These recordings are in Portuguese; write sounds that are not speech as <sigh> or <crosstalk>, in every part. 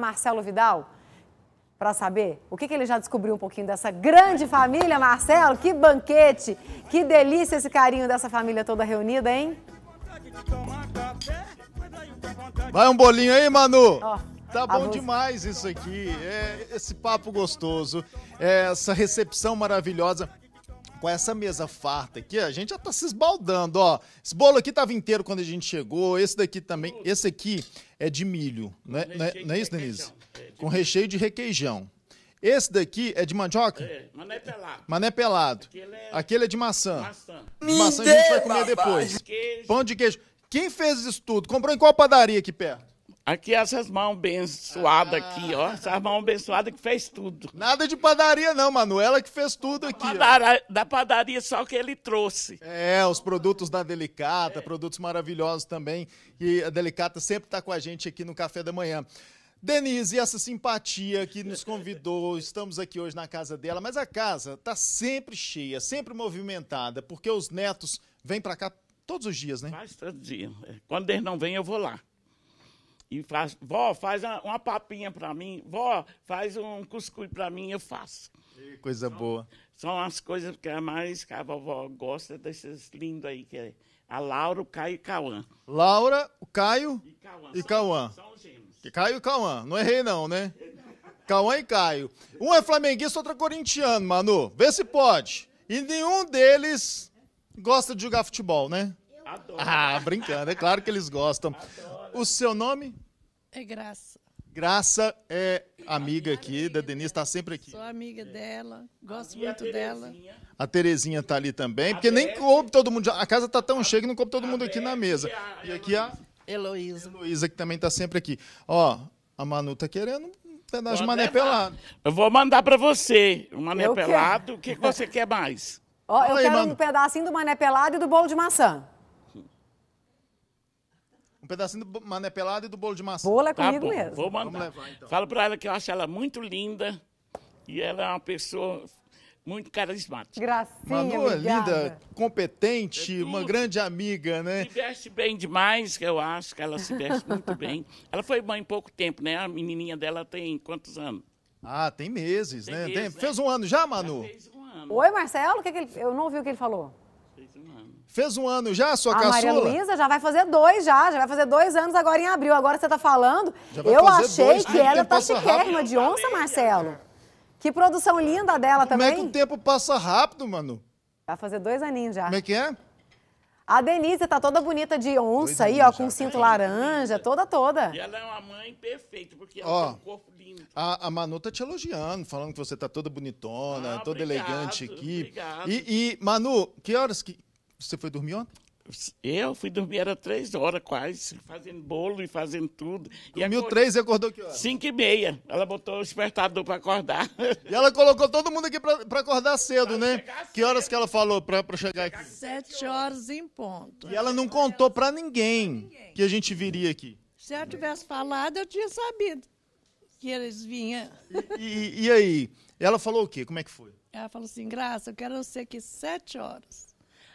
Marcelo Vidal para saber o que, que, ele já descobriu um pouquinho dessa grande família, Marcelo. Que banquete, que delícia esse carinho dessa família toda reunida, hein? Vai um bolinho aí, Manu. Oh, tá bom demais isso aqui, é, esse papo gostoso, é, essa recepção maravilhosa com essa mesa farta aqui, a gente já tá se esbaldando, ó. Esse bolo aqui tava inteiro quando a gente chegou, esse daqui também. Esse aqui é de milho, né? Não, é, não é, é isso, Denise? É, com recheio de requeijão. Esse daqui é de mandioca? É, mané pelado. Mané pelado. Aquele é, Aquele é de maçã. Maçã. maçã a gente vai comer depois. Pão de queijo. Quem fez isso tudo? Comprou em qual padaria aqui perto? Aqui é essas mãos abençoadas ah. aqui, ó. Ah. Essas mãos abençoadas que fez tudo. Nada de padaria não, Manuela que fez tudo aqui. Padara, da padaria só que ele trouxe. É, os produtos da Delicata, é. produtos maravilhosos também. E a Delicata sempre está com a gente aqui no Café da Manhã. Denise, essa simpatia que nos convidou, estamos aqui hoje na casa dela, mas a casa está sempre cheia, sempre movimentada, porque os netos vêm para cá todos os dias, né? Quase todo dia. Quando eles não vêm, eu vou lá e faz, vó, faz uma, papinha para mim, vó, faz um cuscuz para mim, eu faço. coisa boa. São as coisas que é mais que a vovó gosta desses lindos aí, que é a Laura, o Caio e Cauã. Laura, o Caio e Cauã. E Cauã. São, gêmeos. E Caio e Cauã, não errei não, né? <laughs> Cauã e Caio. Um é flamenguista, outro é corintiano, Manu. Vê se pode. E nenhum deles gosta de jogar futebol, né? Adoro. Ah, brincando, é claro que eles gostam. Adoro. O seu nome? É Graça. Graça é amiga aqui da Denise, está sempre aqui. Sou amiga é. dela, gosto e muito a dela. A Terezinha está ali também, a porque Beth, nem coube todo mundo. A casa está tão cheia que não coube todo mundo Beth, aqui na mesa. E, e aqui a Heloísa. Heloísa, que também está sempre aqui. Ó, a Manu está querendo um pedaço de mané pelado. Eu vou mandar para você um mané eu pelado. O que, que você quer mais? Ó, eu quero um pedacinho do mané pelado e do bolo de maçã pedacinho do mané pelado e do bolo de maçã. Bolo é tá comigo tá mesmo. Vou mandar. Vamos levar, então. Falo pra ela que eu acho ela muito linda e ela é uma pessoa muito carismática. Gracinha, Manu é linda, competente, é uma grande amiga, né? Se veste bem demais, eu acho que ela se veste muito bem. Ela foi mãe em pouco tempo, né? A menininha dela tem quantos anos? Ah, tem meses, tem né? Meses, tem... né? Fez um ano já, Manu? Já fez um ano. Oi, Marcelo, o que, é que ele... eu não ouvi o que ele falou. Fez um ano. já, sua a caçula? Maria Luísa já vai fazer dois já, já vai fazer dois anos agora em abril. Agora você tá falando, eu achei dois, que ela tá chiquérrima de onça, Marcelo. Que produção linda dela Como também. Como é que o tempo passa rápido, mano? Vai fazer dois aninhos já. Como é que é? A Denise tá toda bonita de onça aí, ó, com um cinto laranja, toda, toda. E ela é uma mãe perfeita, porque ela tem um corpo lindo. A, a Manu tá te elogiando, falando que você tá toda bonitona, ah, toda elegante aqui. Obrigado. E, Manu, que horas que você foi dormir ontem? Eu fui dormir, era três horas quase, fazendo bolo e fazendo tudo. Dormiu acord... três e acordou que horas? Cinco e meia. Ela botou o despertador para acordar. E ela colocou todo mundo aqui para acordar cedo, pra né? Cedo. Que horas que ela falou para chegar aqui? Sete horas em ponto. E ela não contou para ninguém que a gente viria aqui. Se ela tivesse falado, eu tinha sabido que eles vinham. E, e, e aí? Ela falou o quê? Como é que foi? Ela falou assim, Graça, eu quero você aqui sete horas.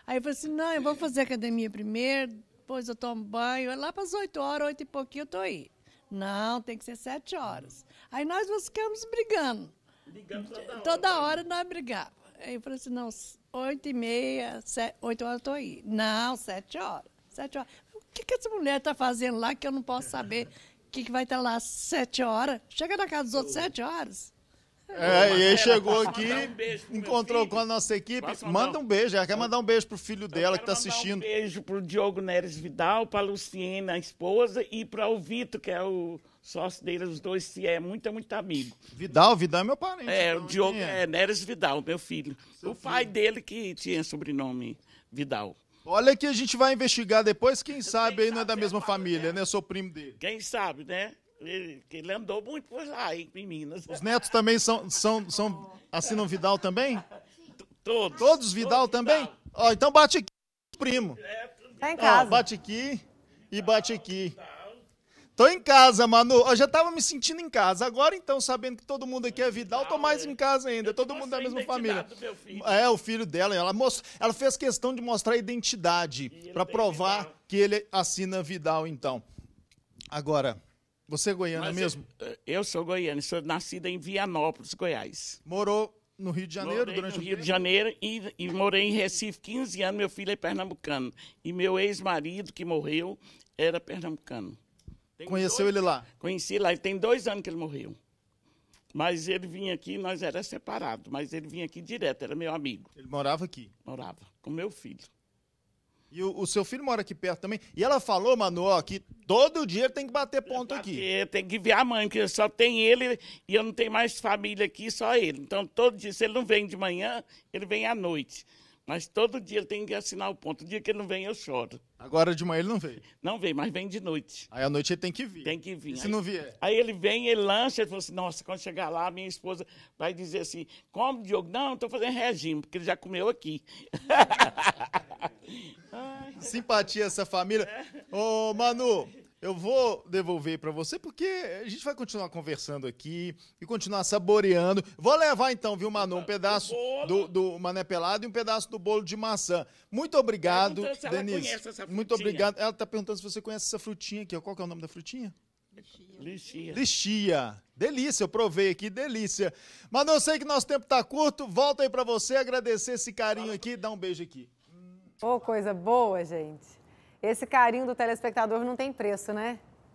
Aí eu falei assim, não, eu vou fazer academia primeiro, depois eu tomo banho. Lá para as oito horas, oito e pouquinho, eu tô aí. Não, tem que ser sete horas. Aí nós ficamos brigando. Brigamos toda hora. Toda hora nós brigávamos. Aí eu falei assim, não, oito e meia, oito horas eu tô aí. Não, sete horas. Sete horas. O que, que essa mulher está fazendo lá que eu não posso saber? O que, que vai estar tá lá às horas? Chega na casa dos outros sete horas. É, e aí chegou aqui, um encontrou com a nossa equipe. Manda um beijo, ela quer mandar um beijo pro filho dela que tá assistindo. Um beijo pro Diogo Neres Vidal, pra Luciene, a esposa, e pro o Vitor, que é o sócio dele, os dois, se é muito, é muito amigo. Vidal, Vidal é meu parente. É, o Diogo é. Neres Vidal, meu filho. Seu o pai dele que tinha sobrenome Vidal. Olha que a gente vai investigar depois, quem sabe quem aí não é da é mesma família, né? família, né? Eu sou primo dele. Quem sabe, né? Ele, ele andou muito por lá em Minas. Os netos também são, são, são assinam Vidal também? Todos. Todos Vidal todos também? Vidal. então bate aqui, primo. É, tá em casa. bate aqui e bate aqui. Tô em casa, Manu. Eu já tava me sentindo em casa. Agora, então, sabendo que todo mundo aqui é Vidal, tô mais em casa ainda. Todo mundo da mesma família. É, o filho dela. Ela, most... ela fez questão de mostrar a identidade para provar Vidal. que ele assina Vidal, então. Agora, você é goiana Mas mesmo? Eu, eu, sou goiana, sou nascida em Vianópolis, Goiás. Morou no Rio de Janeiro morei durante no o Rio tempo? de Janeiro e, e, morei em Recife 15 anos, meu filho é pernambucano. E meu ex-marido, que morreu, era pernambucano. Tem Conheceu dois, ele lá? Conheci lá, e tem dois anos que ele morreu. Mas ele vinha aqui, nós era separado, mas ele vinha aqui direto, era meu amigo. Ele morava aqui? Morava, com meu filho. E o, o, seu filho mora aqui perto também. E ela falou, Manoel, que todo dia tem que bater ponto aqui que bater, aqui. Tem que ver a mãe, porque só tem ele e eu não tenho mais família aqui, só ele. Então, todo dia, se ele não vem de manhã, ele vem à noite. Mas todo dia ele tem que assinar o ponto. O dia que ele não vem, eu choro. Agora de manhã ele não vem? Não vem, mas vem de noite. Aí à noite ele tem que vir. Tem que vir. E se aí, não vier? Aí ele vem, ele lancha, ele fala assim, nossa, quando chegar lá, minha esposa vai dizer assim, come, Diogo? Não, estou fazendo regime, porque ele já comeu aqui. <laughs> Simpatia essa família. Ô, Manu, eu vou devolver para você porque a gente vai continuar conversando aqui e continuar saboreando. Vou levar então, viu, Manu, um tá, pedaço do, do Mané Pelado e um pedaço do bolo de maçã. Muito obrigado, Denise. Muito obrigado. Ela tá perguntando se você conhece essa frutinha aqui. Qual que é o nome da frutinha? Lixia. Lixia. Delícia, eu provei aqui, delícia. Mas eu sei que nosso tempo tá curto. Volta aí para você, agradecer esse carinho aqui, dar um beijo aqui. Ô, oh, coisa boa, gente. Esse carinho do telespectador não tem preço, né?